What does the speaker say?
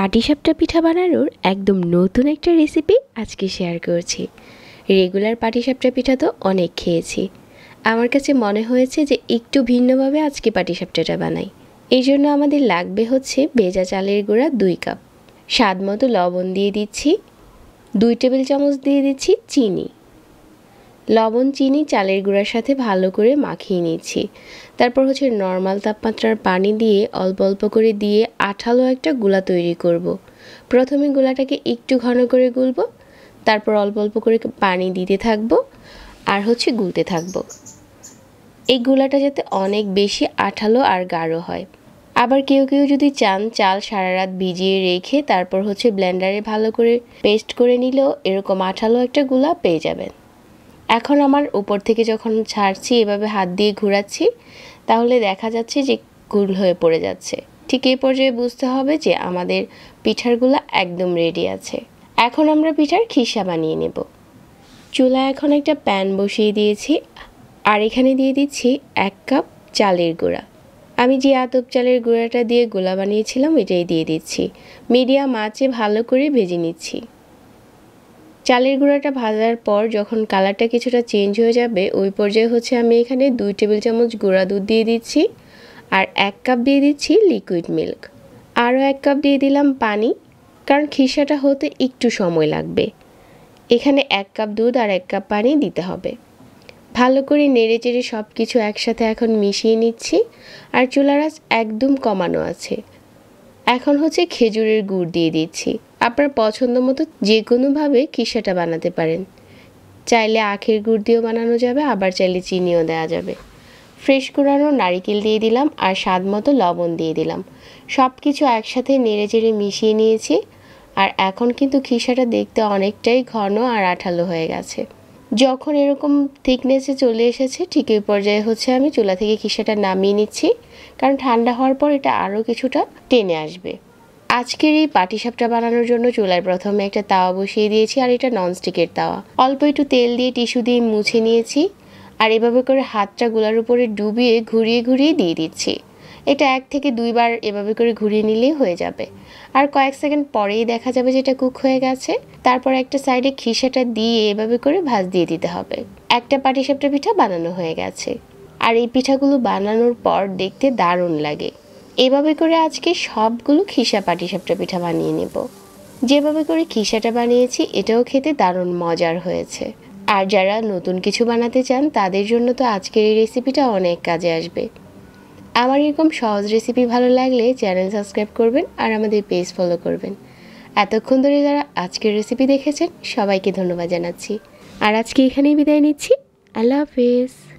পাটিসাপটা পিঠা বানানোর একদম নতুন একটা রেসিপি আজকে শেয়ার করছি রেগুলার পাটিসাপটা পিঠা তো অনেক খেয়েছি আমার কাছে মনে হয়েছে যে একটু ভিন্নভাবে আজকে পাটিসাপটাটা বানাই এই জন্য আমাদের লাগবে হচ্ছে ভেজা চালের গুঁড়া দুই কাপ স্বাদ মতো লবণ দিয়ে দিচ্ছি দুই টেবিল চামচ দিয়ে দিচ্ছি চিনি লবণ চিনি চালের গুঁড়ার সাথে ভালো করে মাখিয়ে নিচ্ছি তারপর হচ্ছে নর্মাল তাপমাত্রার পানি দিয়ে অল্প অল্প করে দিয়ে আঠালো একটা গুলা তৈরি করব। প্রথমে গুলাটাকে একটু ঘন করে গুলব তারপর অল্প অল্প করে পানি দিতে থাকবো আর হচ্ছে গুলতে থাকবো এই গুলাটা যাতে অনেক বেশি আঠালো আর গাঢ় হয় আবার কেউ কেউ যদি চান চাল সারা রাত ভিজিয়ে রেখে তারপর হচ্ছে ব্লেন্ডারে ভালো করে পেস্ট করে নিলেও এরকম আঠালো একটা গুলা পেয়ে যাবেন এখন আমার উপর থেকে যখন ছাড়ছি এভাবে হাত দিয়ে ঘুরাচ্ছি তাহলে দেখা যাচ্ছে যে গুল হয়ে পড়ে যাচ্ছে ঠিক এই পর্যায়ে বুঝতে হবে যে আমাদের পিঠারগুলো একদম রেডি আছে এখন আমরা পিঠার খিসা বানিয়ে নেব চুলায় এখন একটা প্যান বসিয়ে দিয়েছি আর এখানে দিয়ে দিচ্ছি এক কাপ চালের গুঁড়া আমি যে আতপ চালের গুঁড়াটা দিয়ে গোলা বানিয়েছিলাম এটাই দিয়ে দিচ্ছি মিডিয়াম আঁচে ভালো করে ভেজে নিচ্ছি চালের গুঁড়াটা ভাজার পর যখন কালারটা কিছুটা চেঞ্জ হয়ে যাবে ওই পর্যায়ে হচ্ছে আমি এখানে দুই টেবিল চামচ গুঁড়া দুধ দিয়ে দিচ্ছি আর এক কাপ দিয়ে দিচ্ছি লিকুইড মিল্ক আরও এক কাপ দিয়ে দিলাম পানি কারণ খিসাটা হতে একটু সময় লাগবে এখানে এক কাপ দুধ আর এক কাপ পানি দিতে হবে ভালো করে নেড়ে চেড়ে সব কিছু একসাথে এখন মিশিয়ে নিচ্ছি আর চুলার একদম কমানো আছে এখন হচ্ছে খেজুরের গুড় দিয়ে দিচ্ছি আপনার পছন্দ মতো যে কোনোভাবে খিসাটা বানাতে পারেন চাইলে আখের গুড় দিয়েও বানানো যাবে আবার চাইলে চিনিও দেওয়া যাবে ফ্রেশ কুড়ানো নারিকেল দিয়ে দিলাম আর স্বাদ মতো লবণ দিয়ে দিলাম সব কিছু একসাথে নেড়ে চেড়ে মিশিয়ে নিয়েছি আর এখন কিন্তু খিসাটা দেখতে অনেকটাই ঘন আর আঠালো হয়ে গেছে যখন এরকম থিকনেসে চলে এসেছে ঠিক এই পর্যায়ে হচ্ছে আমি চুলা থেকে খিসাটা নামিয়ে নিচ্ছি কারণ ঠান্ডা হওয়ার পর এটা আরও কিছুটা টেনে আসবে আজকের এই পাটিসাপটা বানানোর জন্য চুলায় প্রথমে একটা তাওয়া বসিয়ে দিয়েছি আর এটা ননস্টিকের তাওয়া অল্প একটু তেল দিয়ে টিস্যু দিয়ে মুছে নিয়েছি আর এভাবে করে হাতটা গোলার উপরে ডুবিয়ে ঘুরিয়ে ঘুরিয়ে দিয়ে দিচ্ছি এটা এক থেকে দুইবার এভাবে করে ঘুরিয়ে নিলেই হয়ে যাবে আর কয়েক সেকেন্ড পরেই দেখা যাবে যেটা কুক হয়ে গেছে তারপর একটা সাইডে খিসাটা দিয়ে এভাবে করে ভাজ দিয়ে দিতে হবে একটা পাটিসাপটা পিঠা বানানো হয়ে গেছে আর এই পিঠাগুলো বানানোর পর দেখতে দারুণ লাগে এভাবে করে আজকে সবগুলো খিসা পাটি সাপটা পিঠা বানিয়ে নেব যেভাবে করে খিসাটা বানিয়েছি এটাও খেতে দারুণ মজার হয়েছে আর যারা নতুন কিছু বানাতে চান তাদের জন্য তো আজকের এই রেসিপিটা অনেক কাজে আসবে আমার এরকম সহজ রেসিপি ভালো লাগলে চ্যানেল সাবস্ক্রাইব করবেন আর আমাদের পেজ ফলো করবেন এতক্ষণ ধরে যারা আজকের রেসিপি দেখেছেন সবাইকে ধন্যবাদ জানাচ্ছি আর আজকে এখানেই বিদায় নিচ্ছি আল্লাহ হাফেজ